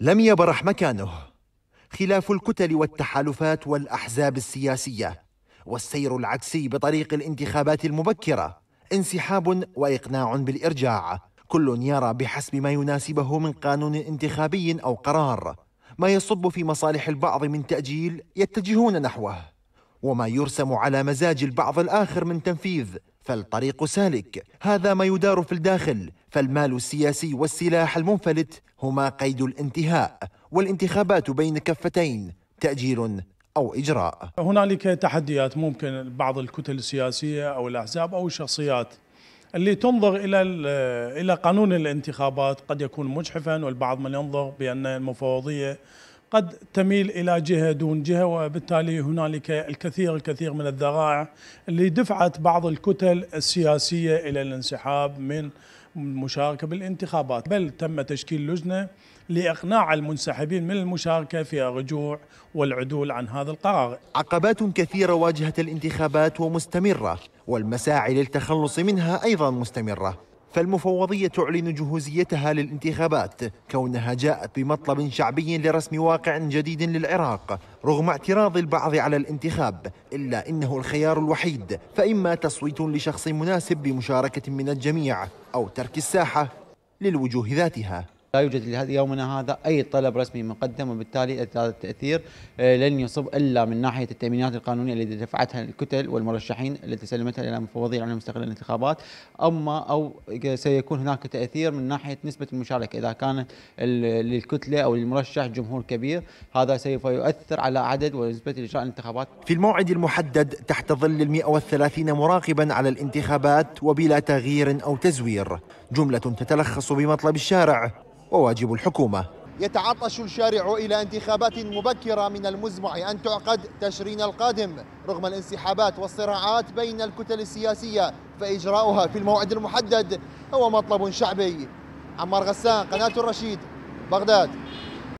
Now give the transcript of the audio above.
لم يبرح مكانه خلاف الكتل والتحالفات والاحزاب السياسيه والسير العكسي بطريق الانتخابات المبكره انسحاب واقناع بالارجاع كل يرى بحسب ما يناسبه من قانون انتخابي او قرار ما يصب في مصالح البعض من تاجيل يتجهون نحوه وما يرسم على مزاج البعض الاخر من تنفيذ فالطريق سالك هذا ما يدار في الداخل فالمال السياسي والسلاح المنفلت هما قيد الانتهاء والانتخابات بين كفتين تأجيل أو إجراء هنالك تحديات ممكن بعض الكتل السياسية أو الأحزاب أو الشخصيات اللي تنظر إلى إلى قانون الانتخابات قد يكون مجحفا والبعض من ينظر بأن المفوضية قد تميل الى جهه دون جهه وبالتالي هنالك الكثير الكثير من الذرائع اللي دفعت بعض الكتل السياسيه الى الانسحاب من المشاركه بالانتخابات، بل تم تشكيل لجنه لاقناع المنسحبين من المشاركه في الرجوع والعدول عن هذا القرار. عقبات كثيره واجهت الانتخابات ومستمره، والمساعي للتخلص منها ايضا مستمره. فالمفوضية تعلن جهوزيتها للانتخابات كونها جاءت بمطلب شعبي لرسم واقع جديد للعراق رغم اعتراض البعض على الانتخاب إلا إنه الخيار الوحيد فإما تصويت لشخص مناسب بمشاركة من الجميع أو ترك الساحة للوجوه ذاتها لا يوجد لهذا يومنا هذا أي طلب رسمي مقدم وبالتالي هذا التأثير آه، لن يصب إلا من ناحية التأمينات القانونية التي دفعتها الكتل والمرشحين التي سلمتها إلى مفوضي العلم المستقل للانتخابات أما أو سيكون هناك تأثير من ناحية نسبة المشاركة إذا كانت للكتلة أو للمرشح جمهور كبير هذا سوف يؤثر على عدد ونسبة إجراء الانتخابات في الموعد المحدد تحت ظل ال 130 مراقبا على الانتخابات وبلا تغيير أو تزوير جملة تتلخص بمطلب الشارع وواجب الحكومة يتعطش الشارع إلى انتخابات مبكرة من المزمع أن تعقد تشرين القادم رغم الانسحابات والصراعات بين الكتل السياسية فإجراؤها في الموعد المحدد هو مطلب شعبي عمار غسان قناة الرشيد بغداد